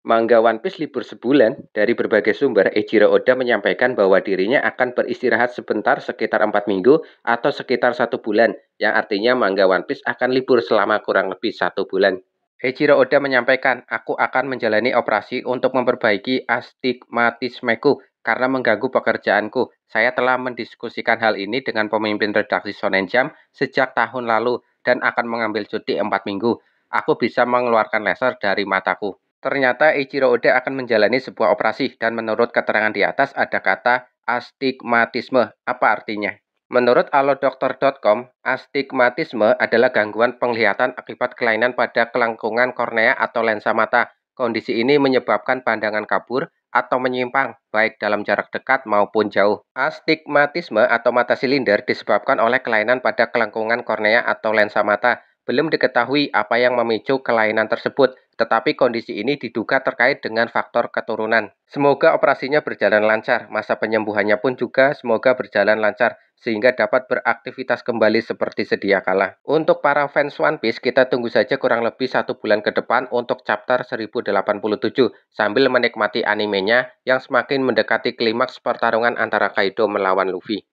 Mangga One Piece libur sebulan, dari berbagai sumber, Ichiro Oda menyampaikan bahwa dirinya akan beristirahat sebentar sekitar 4 minggu atau sekitar satu bulan, yang artinya mangga One Piece akan libur selama kurang lebih satu bulan. Ichiro Oda menyampaikan, aku akan menjalani operasi untuk memperbaiki astigmatismeku karena mengganggu pekerjaanku. Saya telah mendiskusikan hal ini dengan pemimpin redaksi Shonen Jam sejak tahun lalu dan akan mengambil cuti 4 minggu. Aku bisa mengeluarkan laser dari mataku. Ternyata Ichiro Oda akan menjalani sebuah operasi dan menurut keterangan di atas ada kata astigmatisme. Apa artinya? Menurut alodokter.com, astigmatisme adalah gangguan penglihatan akibat kelainan pada kelengkungan kornea atau lensa mata. Kondisi ini menyebabkan pandangan kabur atau menyimpang, baik dalam jarak dekat maupun jauh. Astigmatisme atau mata silinder disebabkan oleh kelainan pada kelengkungan kornea atau lensa mata. Belum diketahui apa yang memicu kelainan tersebut, tetapi kondisi ini diduga terkait dengan faktor keturunan. Semoga operasinya berjalan lancar, masa penyembuhannya pun juga semoga berjalan lancar, sehingga dapat beraktivitas kembali seperti sedia kala. Untuk para fans One Piece, kita tunggu saja kurang lebih satu bulan ke depan untuk chapter 1087, sambil menikmati animenya yang semakin mendekati klimaks pertarungan antara Kaido melawan Luffy.